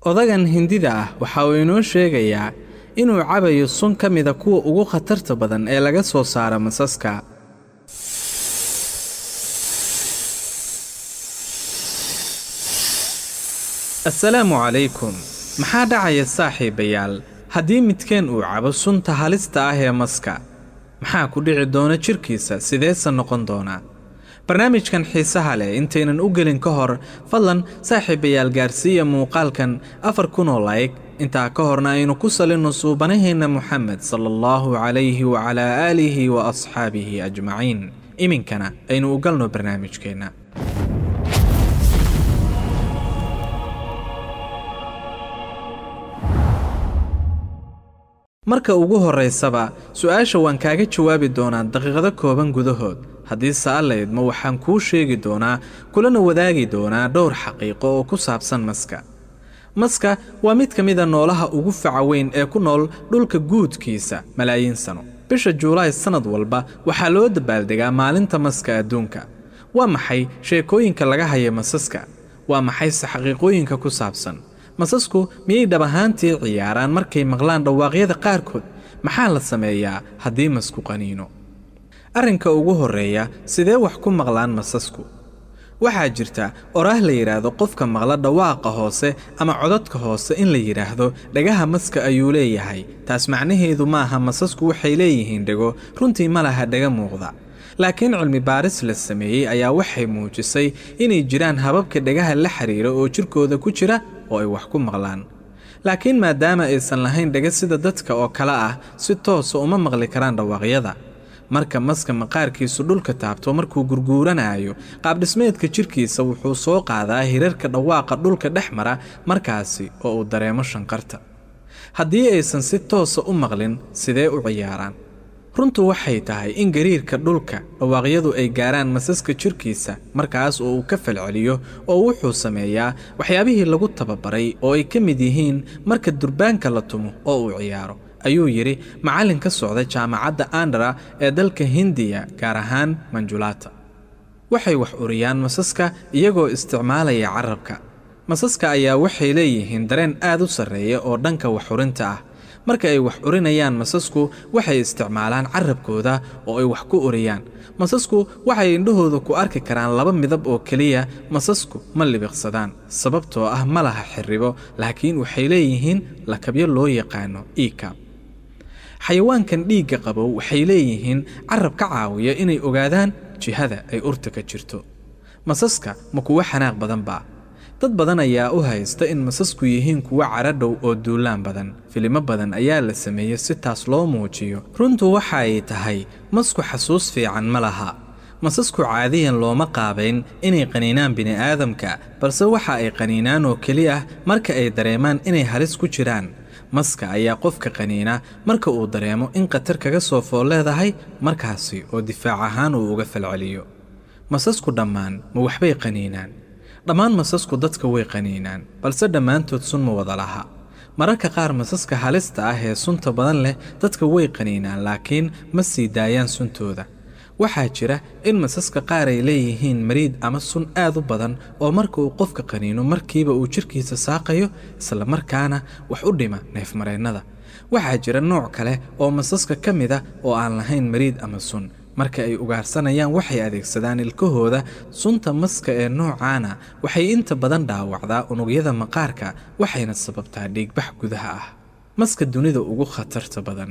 odagan hindida ah waxa uu inoo sheegayaa inuu cabayo sun ka mida kuwa ugu khatarta badan ee laga soo saara masaska assalaamu calaykum maxaa dhacaya saaxiibayaal haddii midkeen uu cabo sunta halista ah ee maska maxaa ku dhici doona jidhkiisa sideese noqon doonaa barnaamijkan xiisaha leh intaynan u gelin ka hor fadlan saaxiibayaal gaarsiiya muuqaalkan afar kunoo layg intaa ka horna aynu ku salinno suubanaheenna moxamed sala allahu calayhi wacalaa aalihi wa asxaabihi ajmaciin iminkana aynu u galno barnaamijkeenna marka ugu horaysaba su'aasha waan kaaga jawaabi doonaa daqiiqado kooban gudahood haddii saalayd ma waxaan kuu sheegi doonaa kulana wadaagi doonaa dhowr xaqiiqo oo ku saabsan maska maska waa mid ka mida noolaha ugu faca weyn ee ku nool dhulka guudkiisa malaayiin sano bisha juulaay sannad walba waxaa loo dabaaldegaa maalinta maska adduunka waa maxay sheekooyinka laga haya masaska waa maxayse xaqiiqooyinka ku saabsan masasku miyay dhab ahaantii ciyaaraan markay maqlaan dhawaaqyada qaarkood maxaa la sameeyaa haddii masku qaniino arrinka ugu horreeya sidee wax ku maqlaan masasku waxaa jirta oraah la yidhaahdo qofka maqla dhawaaqa hoose ama codadka hoose in la yidhaahdo dhagaha maska ayuu leeyahay taas macnaheedu maaha masasku waxay leeyihiin dhego runtii ma laha dhaga muuqda laakiin cilmi baaris la sameeyey ayaa waxay muujisay inay jiraan hababka dhagaha la xidhiira oo jirkooda ku jira oo ay wax ku maqlaan laakiin maadaama aysan lahayn dhega sida dadka oo kale ah si toosa ah uma maqli karaan dhawaaqyada marka maska maqaarkiisu dhulka taabto markuu gurguuranayo qaabdhismeedka jirkiisa wuxuu soo qaadaa hirarka dhawaaqa dhulka dhex mara markaasi oo uu dareemo shanqarta haddii aysan si toosa ah u maqlin sidee u ciyaaraan runtu waxay tahay in gariirka dhulka dhawaaqyadu ay gaaraan masaska jirkiisa markaas oo uu ka falceliyo oo wuxuu sameeyaa waxyaabihii lagu tababaray oo ay ka mid yihiin marka durbaanka la tumo oo uu ciyaaro ayuu yidhi macallin ka socda jaamacadda andhara ee dalka hindiya gaar ahaan manjulaata waxay wax uriyaan masaska iyagoo isticmaalaya carabka masaska ayaa waxay leeyihiin dareen aad u sarreeya oo dhanka wax urinta ah marka ay wax urinayaan masasku waxay isticmaalaan carabkooda oo ay wax ku uriyaan masasku waxay indhahooda ku arki karaan laba midab oo keliya masasku ma libiqsadaan sababtoo ah ma laha xirribo laakiin waxay leeyihiin lakabyo loo yaqaano ekaab xayawaankan dhiigga qabow waxay leeyihiin carab ka caawiya inay ogaadaan jihada ay urta ka jirto masaska ma kuwo xanaaq badan dad badan ayaa u haysta in masasku yihiin kuwo caradhow oo duulaan badan filimo badan ayaa la sameeyey si taas loo muujiyo runtu waxa ay tahay masku xasuus fiican ma laha masasku caadiyan looma qaabayn inay qaniinaan bini'aadamka balse waxa ay qaniinaan oo keli ah marka ay dareemaan inay halis ku jiraan maska ayaa qofka qaniina marka uu dareemo in khatar kaga soo fool leedahay markaasi oo difaac ahaan uu uga falceliyo masasku dhammaan ma waxbay qaniinaan dhammaan masasku dadka way qaniinaan balse dhammaantood sun ma wada laha mararka qaar masaska halista ah ee sunta badan leh dadka way qaniinaan laakiin ma sii daayaan suntooda waxaa jira in masaska qaar ay leeyihiin mariid ama sun aad u badan oo marka uu qofka qaniino markiiba uu jirkiisa saaqayo isla markaana wax u dhima neefmareennada waxaa jira nooc kale oo masaska ka mid a ah oo aan lahayn mariid ama sun marka ay ugaarsanayaan waxay adeegsadaan ilkahooda sunta maska ee noocaana waxay inta badan dhaawacdaa unugyada maqaarka waxayna sababtaa dhiigbax gudaha ah maska dunida ugu khatarta badan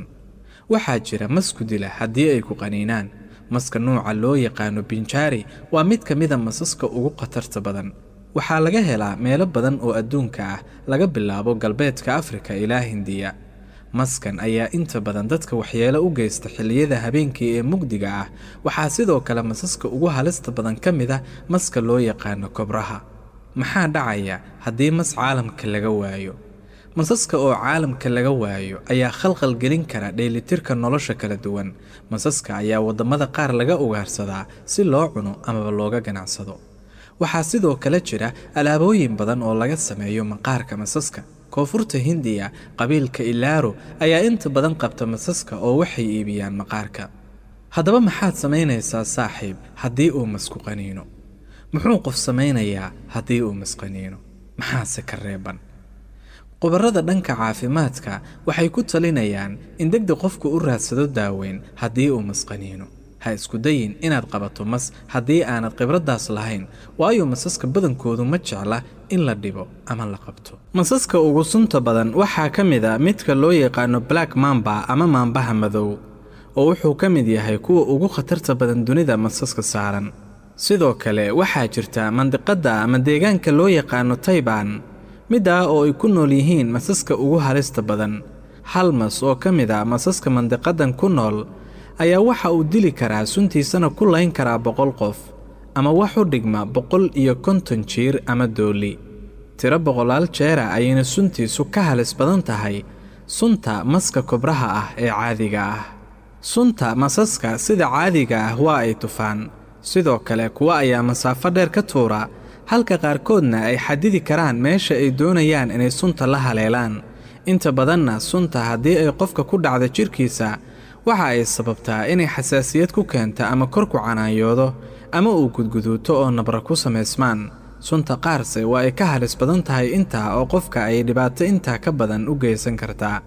waxaa jira masku dila haddii ay ku qaniinaan maska nuuca loo yaqaano binjaari waa mid ka mida ah masaska ugu khatarta badan waxaa laga helaa meelo badan oo adduunka ah laga bilaabo galbeedka afrika ilaa hindiya maskan ayaa inta badan dadka waxyeelo u geysta xilliyada habeenkii ee mugdiga ah waxaa sidoo kale masaska ugu halista badan ka mid a ah maska loo yaqaano kobraha maxaa dhacaya haddii mas caalamka laga waayo masaska oo caalamka laga waayo ayaa khalqal gelin kara dheelitirka nolosha kala duwan masaska ayaa waddamada qaar laga ugaarsadaa si loo cuno amaba looga ganacsado waxaa sidoo kale jira alaabooyin badan oo laga sameeyo maqaarka masaska koonfurta hindiya qabiilka ilaaro ayaa inta badan qabta masaska oo waxay iibiyaan maqaarka haddaba maxaad samaynaysaa saaxiib haddii uu masku qaniino muxuu qof samaynayaa haddii uu masqaniino maxaase ka reeban khubarada dhanka caafimaadka waxay ku talinayaan in degdeg qofku u raadsado daaweyn haddii uu masqaniino ha isku dayin inaad qabato mas haddii aanad khibraddaas lahayn waayo masaska badankoodu ma jecla in la dhibo ama la qabto masaska ugu sunta badan waxaa ka mid a ah midka loo yaqaano black mamba ama maambaha madow oo wuxuu ka mid yahay kuwa ugu khatarta badan dunida masaska saaran sidoo kale waxaa jirta mandiqadda ama deegaanka loo yaqaano tayban middaa ah oo ay ku nool yihiin masaska ugu halista badan hal mas oo ka mid a ah masaska mandiqaddan ku nool ayaa waxa uu dili karaa suntiisana ku layn karaa boqol qof ama wax u dhigma boqol iyo konton jiir ama dooli tiro boqolaal jeera ah ayayna suntiisu ka halis badan tahay sunta maska kobraha ah ee caadiga ah sunta masaska sida caadiga ah waa ay tufaan sidoo kale kuwa ayaa masaafo dheer ka tuura halka qaarkoodna ay xadidi karaan meesha ay doonayaan inay sunta la haleelaan inta badanna sunta haddii ay qofka ku dhacda jidhkiisa waxa ay sababtaa inay xasaasiyad ku keenta ama kor ku canaanyoodo ama uu gudguduuto oo nabra ku samaysmaan sunta qaarse waa ay ka halis badan tahay intaa oo qofka ay dhibaato intaa ka badan u geysan kartaa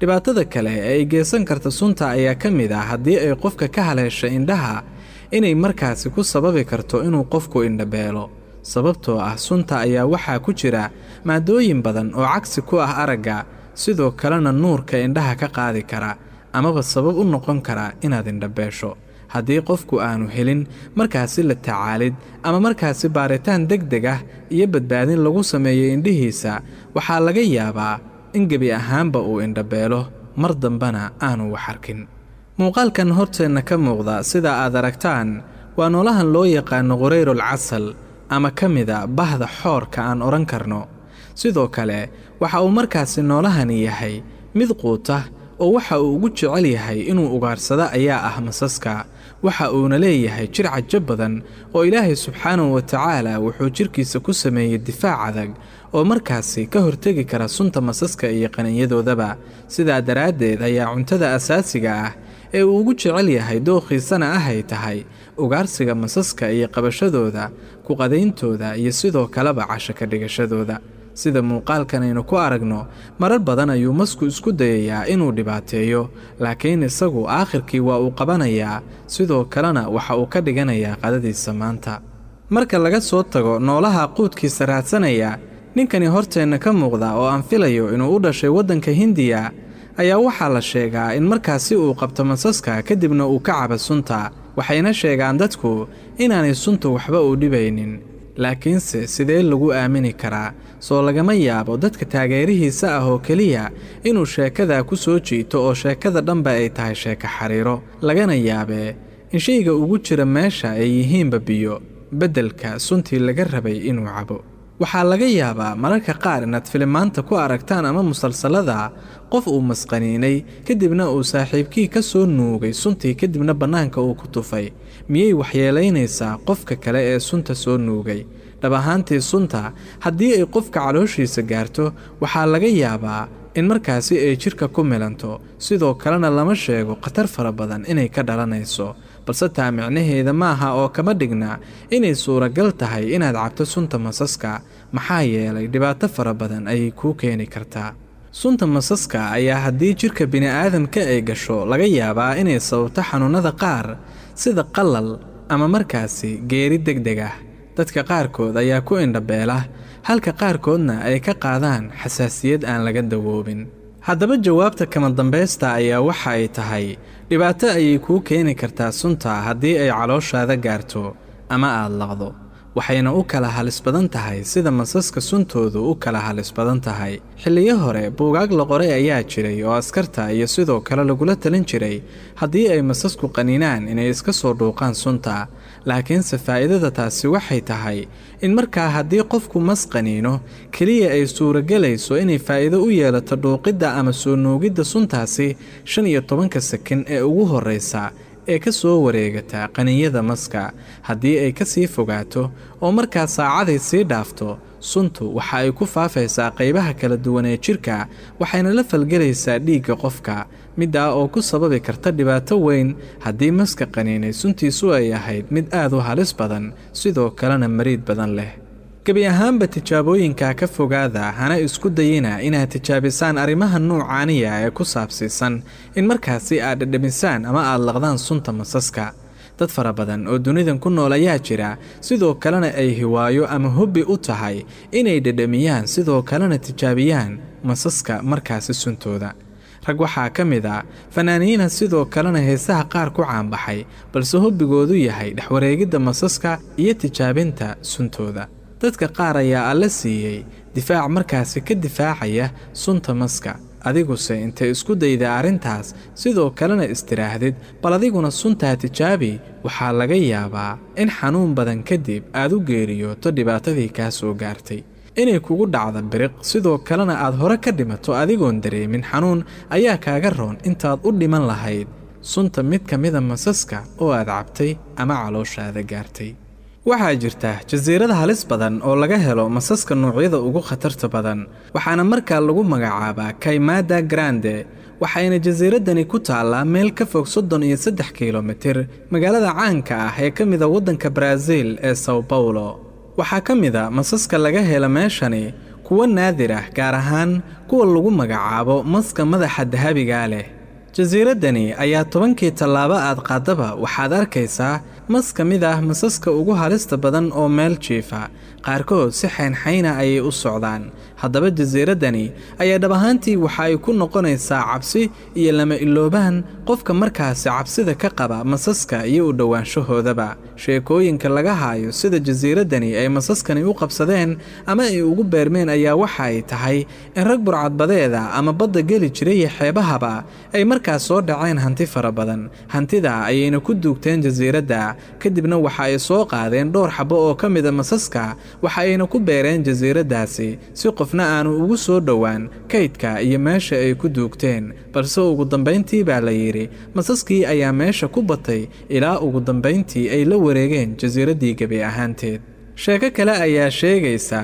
dhibaatada kale ee ay geysan karta sunta ayaa ka mid ah haddii ay qofka ka haleesha indhaha inay markaasi ku sababi karto inuu qofku indhabeelo sababtoo ah sunta ayaa waxaa ku jira maaddooyin badan oo cagsi ku ah aragga sidoo kalena nuurka indhaha ka qaadi kara amaba sabab u noqon kara inaad indhabeesho haddii qofku aanu helin markaasi la tacaalid ama markaasi baaritaan deg deg ah iyo badbaadin lagu sameeyo indhihiisa waxaa laga yaabaa in gebi ahaanba uu indhabeelo mar dambana aanu wax arkin muuqaalkan horteenna ka muuqda sida aad aragtaan waa noolahan loo yaqaano qurayrul ama ka mida bahda xoorka aan odhan karno sidoo kale waxa uu markaasi noolahani yahay mid quuta oo waxa uu ugu jecel yahay inuu ugaarsado ayaa ah masaska waxa uuna leeyahay jir cajo badan oo ilaahay subxaanahu wa wuxuu jidhkiisa ku sameeyey difaac adag oo markaasi ka hortegi kara sunta masaska iyo qaniinyadoodaba sidaa daraaddeed ayaa cuntada asaasiga ah ee uu ugu jecel yahay dookhiisana ahay tahay ugaarsiga masaska iyo qabashadooda kuqadayntooda iyo sidoo kaleba casho ka dhigashadooda sida muuqaalkan aynu ku aragno marar badan ayuu masku isku dayayaa inuu dhibaateeyo laakiin isagu aakhirkii waa uu qabanayaa sidoo kalena waxa uu ka dhiganayaa qadadiisa maanta marka laga soo tago noolaha quudkiisa raadsanaya ninkani horteenna ka muuqda oo aan filayo inuu u dhashay waddanka hindiya ayaa waxaa la sheegaa in markaasi uu qabto masaska kadibna uu ka caba sunta waxayna sheegaan dadku inaanay suntu waxba u dhibaynin laakiinse sidee lagu aamini karaa soo lagama yaabo dadka taageerihiisa ah oo keliya inuu sheekadaa ku soo jiito oo sheekada dhanba ay tahay sheeko xariiro lagana yaabee in shayga ugu jira meesha ay yihiinba biyo beddelka suntii laga rabay inuu cabo waxaa laga yaabaa mararka qaar inaad filimaanta ku aragtaan ama musalsalada qof uu masqaniinay kadibna uu saaxiibkii ka soo nuugay suntii kadibna bannaanka uu ku tufay miyay waxyeelaynaysaa qofka kale ee sunta soo nuugay dhab ahaantii sunta haddii ay qofka calooshiisa gaarto waxaa laga yaabaa in markaasi ay jidhka ku milanto sidoo kalena lama sheego khatar fara badan inay ka dhalanayso balse taa micnaheeda maaha oo kama dhigna inay suuragal tahay inaad cabto sunta masaska maxaa yeelay dhibaato fara badan ayay kuu keeni kartaa sunta masaska ayaa haddii jidhka bini'aadamka ay gasho laga yaabaa inay sababto xanuunnada qaar sida qalal ama markaasi geeri deg deg ah dadka qaarkood ayaa ku indhabeela halka qaarkoodna ay ka qaadaan xasaasiyad aan laga dawoobin haddaba jawaabta kama dambaysta ayaa waxa ay tahay dhibaato ayay kuu keeni kartaa sunta haddii ay calooshaada gaarto ama aad laqdo waxayna u kala halis badan tahay sida masaska suntoodu u kala halis badan tahay xilliyo hore buugaag la qoray ayaa jiray oo askarta iyo sidoo kale lagula talin jiray haddii ay masasku qaniinaan inay iska soo dhuuqaan sunta laakiinse faa'iidada taasi waxay tahay in markaa haddii qofku mas qaniino keliya ay suuragelayso inay faa'iido u yeelato dhuuqidda ama soo nuugidda suntaasi shan iyo tobanka sakin ee ugu horraysa ee ka soo wareegata qaniyada maska haddii ay ka sii fogaato oo markaa saacaday sii dhaafto suntu waxa ay ku faafaysaa qaybaha kala duwan ee jidhka waxayna la falgelaysaa dhiigga qofka middaa ah oo ku sababi karta dhibaato weyn haddii maska qaniinay suntiisu ay ahayd mid aad u halis badan sidoo kalena mariid badan leh gebi ahaanba tijaabooyinka ka fogaada hana isku dayina inaad tijaabisaan arrimaha nuucaaniya ee ku saabsiisan in markaasi aad dhadhamisaan ama aad laqdaan sunta masaska dad fara badan oo dunidan ku nool ayaa jira sidoo kalena ay hiwaayo ama hubbi u tahay inay dhadhamiyaan sidoo kalena tijaabiyaan masaska markaasi suntooda rag waxaa ka mid a ah, fanaaniina sidoo kalena heesaha qaar ku caanbaxay balse hubbigoodu yahay dhexwareegidda masaska iyo tijaabinta suntooda dadka qaar ayaa alla siiyey difaac markaasi ka difaacaya sunta maska adiguse intay isku dayda arrintaas sidoo kalena istiraahdid bal adiguna suntaa tijaabi waxaa laga yaabaa in xanuun badan kadib aad u geeriyooto dhibaatadii kaa soo gaartay inay kugu dhacda biriq sidoo kalena aad hore ka dhimato adigoon dareemin xanuun ayaa kaaga roon intaad u dhiman lahayd sunta mid ka mida masaska oo aad cabtay ama calooshaada gaartay waxaa jirta jasiirada halis badan oo laga helo masaska noocyada ugu khatarta badan waxaana markaa lagu magacaabaa kaymada grande waxayna jasiiraddani ku taallaa meel ka fog soddon iyo saddex kiilomitir magaalada caanka ah ee ka mida ah waddanka baraaziil ee sao bawlo waxaa ka mida ah masaska laga hela meeshani kuwo naadir ah gaar ahaan kuwa lagu magacaabo maska madaxa dahabigaa leh jasiiraddani ayaa tobankii tallaabo aad qaadaba waxaad arkaysaa mas ka mid ah masaska ugu halista badan oo meel jiifa qaarkood si xaynxayna ayay u socdaan haddaba jasiiraddani ayaa dhab ahaantii waxa ay ku noqonaysaa cabsi iyo lama iloobaan qofka markaasi cabsida ka qaba masaska iyo u dhowaanshahoodaba sheekooyinka laga haayo sida jasiiraddani ay masaskani u qabsadeen ama ay ugu beermeen ayaa waxa ay tahay in rag burcadbadeeda ama badda geli jiray xeebahaba ay markaas soo dhaceen hanti fara badan hantida ayayna ku duugteen jasiiradda kadibna waxa ay soo qaadeen dhowr xabo oo ka mida masaska waxa ayna ku beereen jasiiraddaasi si qofna aanu ugu soo dhowaan kaydka iyo meesha ay ku duugteen balse ugu dambayntii baa la yidhi masaskii ayaa meesha ku batay ilaa ugu dambayntii ay la wareegeen jasiiraddii gebi ahaanteed sheeko kale ayaa sheegaysa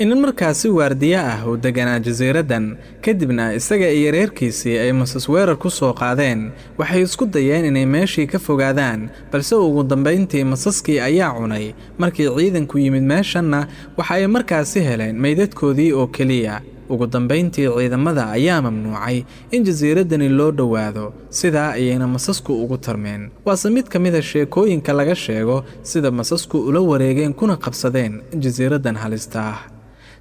inin markaasi waardiye ah uu deganaa jasiiraddan kadibna isaga iyo reerkiisii ay masas weerar ku soo qaadeen waxay isku dayeen inay meeshii ka fogaadaan balse ugu dambayntii masaskii ayaa cunay markii ciidanku yimid meeshanna waxa ay markaasi heleen maydadkoodii oo keliya ugu dambayntii ciidamada ayaa mamnuucay in jasiiraddani loo dhowaado sidaa ayayna masasku ugu tarmeen waase mid ka mida ah sheekooyinka laga sheego sida masasku ula wareegeen kuna qabsadeen jasiiraddan halista ah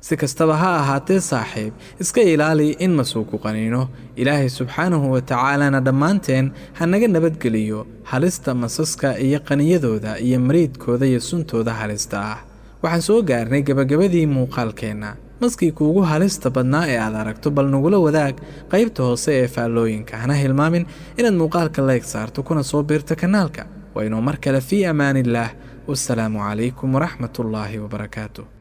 si kastaba ha ahaatee saaxiib iska ilaali in masuu ku qaniino ilaahay subxaanahu watacaalana dhammaanteen ha naga nabadgeliyo halista masaska iyo qaniyadooda iyo mariidkooda iyo suntooda halista ah waxaan soo gaarnay gabagabadii muuqaalkeenna maskii kuugu halista badnaa ee aad aragto bal nagula wadaag qaybta hoose ee faallooyinka hana hilmaamin inaad muuqaalka layg saarto kuna soo biirto kanaalka waynoo mar kale fii amaaniillaah wasalaamu calaykum waraxmatullaahi ullaahi wabarakaatu